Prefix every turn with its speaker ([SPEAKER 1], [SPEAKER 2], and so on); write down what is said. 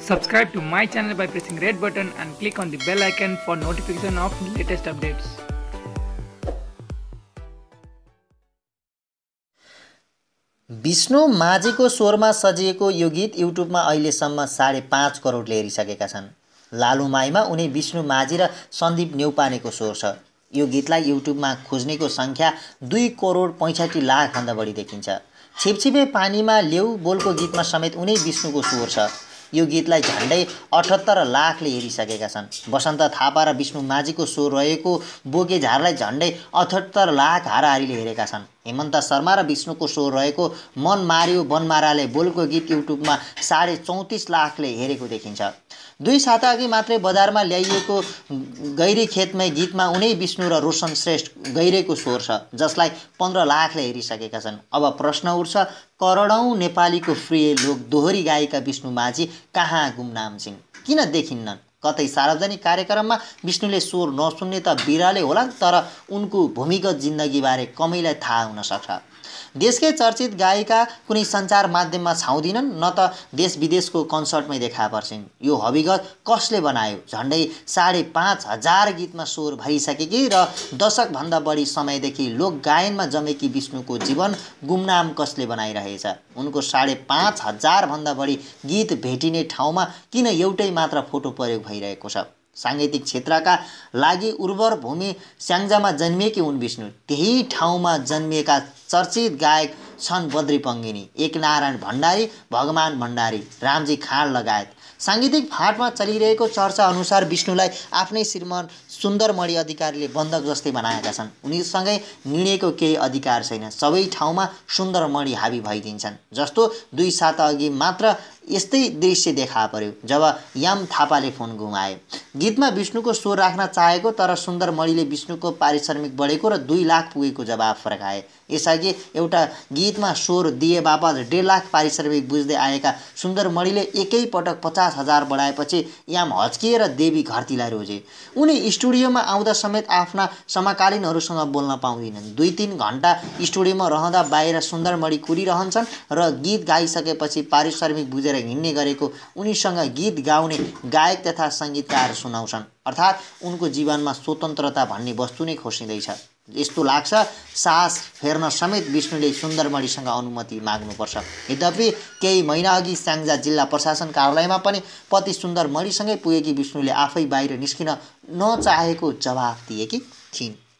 [SPEAKER 1] Subscribe to my channel by pressing red button and click on the bell icon for notification of latest updates. Vishnu माझीको स्वरमा सजिएको यो गीत युट्युबमा अहिलेसम्म साढे पाँच करोडले हेरिसकेका छन् लालुमाईमा उनी विष्णु माझी र सन्दीप नेउपानेको स्वर छ यो गीतलाई युट्युबमा खोज्नेको सङ्ख्या दुई करोड पैँसठी लाखभन्दा बढी देखिन्छ छिपछिपे पानीमा लेउ बोलको गीतमा समेत उनी विष्णुको स्वर छ यो गीतलाई झन्डै अठहत्तर लाखले हेरिसकेका छन् वसन्त थापा र विष्णु माझीको स्वर रहेको बोके झारलाई झन्डै अठहत्तर लाख हाराहारीले हेरेका छन् हेमन्त शर्मा र विष्णुको सो रहेको मन मारियो बनमाराले बोलको गीत युट्युबमा साढे चौतिस लाखले हेरेको देखिन्छ दुई साता अघि मात्रै बजारमा ल्याइएको गैरी खेतमै गीतमा उनै विष्णु र रोशन श्रेष्ठ गैरेको स्वर छ जसलाई पन्ध्र लाखले हेरिसकेका छन् अब प्रश्न उठ्छ करोडौँ नेपालीको प्रिय लोक दोहोरी गायिका विष्णु माझी कहाँ गुमनाम छिन् किन देखिन्नन् कतै सार्वजनिक कार्यक्रममा विष्णुले स्वर नसुन्ने त बिरालै होला तर उनको भूमिगत जिन्दगीबारे कमैलाई थाहा हुनसक्छ देशकै चर्चित गायिका कुनै सञ्चार माध्यममा छाउँदिनन् न त देश विदेशको कन्सर्टमै देखा पर्छन् यो हविगत कसले बनायो झन्डै साढे पाँच हजार गीतमा स्वर भइसकेकी र दशकभन्दा बढी समयदेखि लोक गायनमा जमेकी विष्णुको जीवन गुमनाम कसले बनाइरहेछ उनको साढे पाँच हजारभन्दा बढी गीत भेटिने ठाउँमा किन एउटै मात्र फोटो प्रयोग भइरहेको छ साङ्गीतिक क्षेत्रका लागि उर्वर भूमि स्याङ्जामा जन्मिएकी हुन् विष्णु त्यही ठाउँमा जन्मिएका चर्चित गायक छन् बद्री पङ्गिनी एकनारायण भण्डारी भगवान भण्डारी रामजी खाँड लगायत साङ्गीतिक फाँटमा चलिरहेको चर्चा अनुसार विष्णुलाई आफ्नै श्रीमन सुन्दरमणि अधिकारीले बन्धक जस्तै बनाएका छन् उनीसँगै निर्णयको केही अधिकार छैन सबै ठाउँमा सुन्दरमणि हाबी भइदिन्छन् जस्तो दुई साता अघि मात्र यस्तै दृश्य देखा पर्यो जब याम थापाले फोन गुमाए गीतमा विष्णुको स्वर राख्न चाहेको तर सुन्दर मणिले विष्णुको पारिश्रमिक बढेको र दुई लाख पुगेको जवाब फर्काए यसअघि एउटा गीतमा स्वर दिए बापत डेढ लाख पारिश्रमिक बुझ्दै आएका सुन्दर मणिले एकैपटक पचास हजार बढाएपछि याम हच्किएर देवी घरतीलाई रोजे उनी स्टुडियोमा आउँदा समेत आफ्ना समकालीनहरूसँग बोल्न पाउँदैनन् दुई तिन घन्टा स्टुडियोमा रहँदा बाहिर सुन्दर मणि कुरिरहन्छन् र गीत गाइसकेपछि पारिश्रमिक बुझेर बोकेर हिँड्ने गरेको उनीसँग गीत गाउने गायक तथा सङ्गीतकार सुनाउँछन् अर्थात् उनको जीवनमा स्वतन्त्रता भन्ने वस्तु नै खोसिँदैछ यस्तो लाग्छ सास फेर्न समेत विष्णुले सुन्दरमणिसँग अनुमति माग्नुपर्छ यद्यपि केही महिना अघि स्याङ्जा जिल्ला प्रशासन कार्यालयमा पनि पति सुन्दरमणिसँगै पुगेकी विष्णुले आफै बाहिर निस्किन नचाहेको जवाफ दिएकी थिइन्